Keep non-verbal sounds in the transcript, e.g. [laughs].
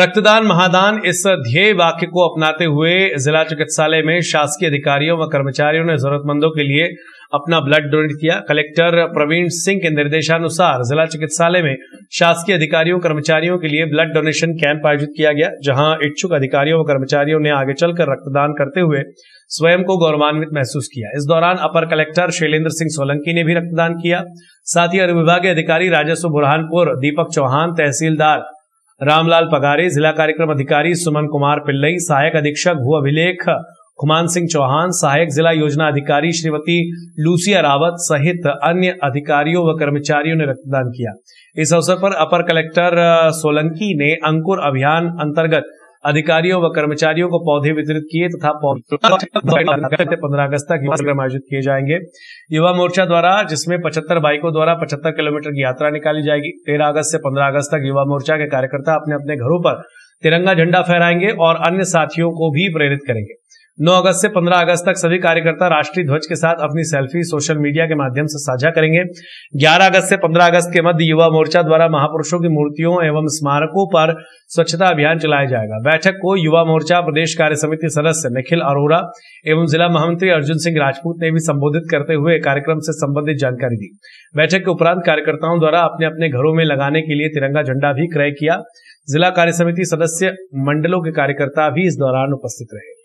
रक्तदान महादान इस ध्येय वाक्य को अपनाते हुए जिला चिकित्सालय में शासकीय अधिकारियों व कर्मचारियों ने जरूरतमंदों के लिए अपना ब्लड डोनेट किया कलेक्टर प्रवीण सिंह के निर्देशानुसार जिला चिकित्सालय में शासकीय अधिकारियों कर्मचारियों के लिए ब्लड डोनेशन कैंप आयोजित किया गया जहां इच्छुक अधिकारियों व कर्मचारियों ने आगे चलकर रक्तदान करते हुए स्वयं को गौरवान्वित महसूस किया इस दौरान अपर कलेक्टर शैलेन्द्र सिंह सोलंकी ने भी रक्तदान किया साथ ही अनुविभागीय अधिकारी राजस्व बुरहानपुर दीपक चौहान तहसीलदार रामलाल पगारे जिला कार्यक्रम अधिकारी सुमन कुमार पिल्लई सहायक अधीक्षक भू अभिलेख खुमान सिंह चौहान सहायक जिला योजना अधिकारी श्रीमती लूसिया रावत सहित अन्य अधिकारियों व कर्मचारियों ने रक्तदान किया इस अवसर पर अपर कलेक्टर सोलंकी ने अंकुर अभियान अंतर्गत अधिकारियों व कर्मचारियों को पौधे वितरित किए तथा पौधे [laughs] पंद्रह अगस्त तक कार्यक्रम आयोजित किए जाएंगे युवा मोर्चा द्वारा जिसमें पचहत्तर बाइकों द्वारा पचहत्तर किलोमीटर की यात्रा निकाली जाएगी तेरह अगस्त से पंद्रह अगस्त तक युवा मोर्चा के कार्यकर्ता अपने अपने घरों पर तिरंगा झंडा फहराएंगे और अन्य साथियों को भी प्रेरित करेंगे 9 अगस्त से 15 अगस्त तक सभी कार्यकर्ता राष्ट्रीय ध्वज के साथ अपनी सेल्फी सोशल मीडिया के माध्यम से साझा करेंगे 11 अगस्त से 15 अगस्त के मध्य युवा मोर्चा द्वारा महापुरुषों की मूर्तियों एवं स्मारकों पर स्वच्छता अभियान चलाया जाएगा बैठक को युवा मोर्चा प्रदेश कार्य समिति सदस्य निखिल अरोरा एवं जिला महामंत्री अर्जुन सिंह राजपूत ने भी संबोधित करते हुए कार्यक्रम से संबंधित जानकारी दी बैठक के उपरांत कार्यकर्ताओं द्वारा अपने अपने घरों में लगाने के लिए तिरंगा झंडा भी क्रय किया जिला कार्य समिति सदस्य मंडलों के कार्यकर्ता भी इस दौरान उपस्थित रहे